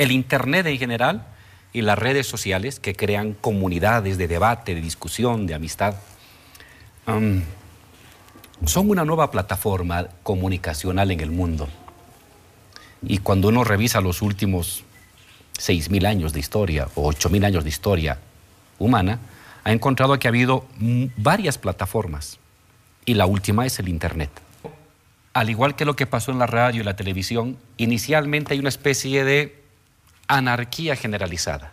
el Internet en general y las redes sociales que crean comunidades de debate, de discusión, de amistad. son una nueva plataforma comunicacional en el mundo. Y cuando uno revisa los últimos 6.000 años de historia o 8.000 años de historia humana, ha encontrado que ha habido varias plataformas y la última es el Internet. Al igual que lo que pasó en la radio y la televisión, inicialmente hay una especie de anarquía generalizada.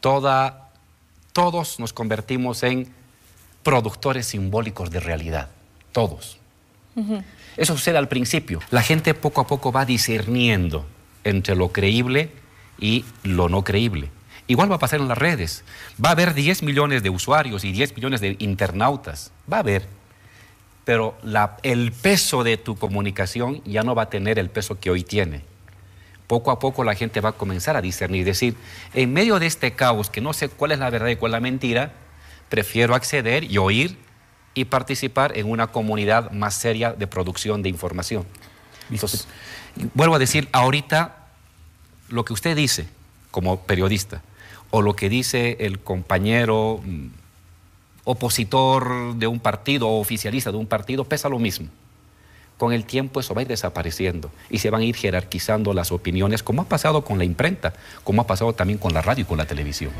todos nos convertimos en productores simbólicos de realidad, todos. Eso sucede al principio. La gente poco a poco va discerniendo entre lo creíble y lo no creíble. Igual va a pasar en las redes. Va a haber 10 millones de usuarios y 10 millones de internautas. Va a haber. Pero el peso de tu comunicación ya no va a tener el peso que hoy tiene poco a poco la gente va a comenzar a discernir, decir, en medio de este caos que no sé cuál es la verdad y cuál es la mentira, prefiero acceder y oír y participar en una comunidad más seria de producción de información. Entonces, vuelvo a decir, ahorita lo que usted dice como periodista o lo que dice el compañero mm, opositor de un partido o oficialista de un partido pesa lo mismo con el tiempo eso va a ir desapareciendo y se van a ir jerarquizando las opiniones, como ha pasado con la imprenta, como ha pasado también con la radio y con la televisión.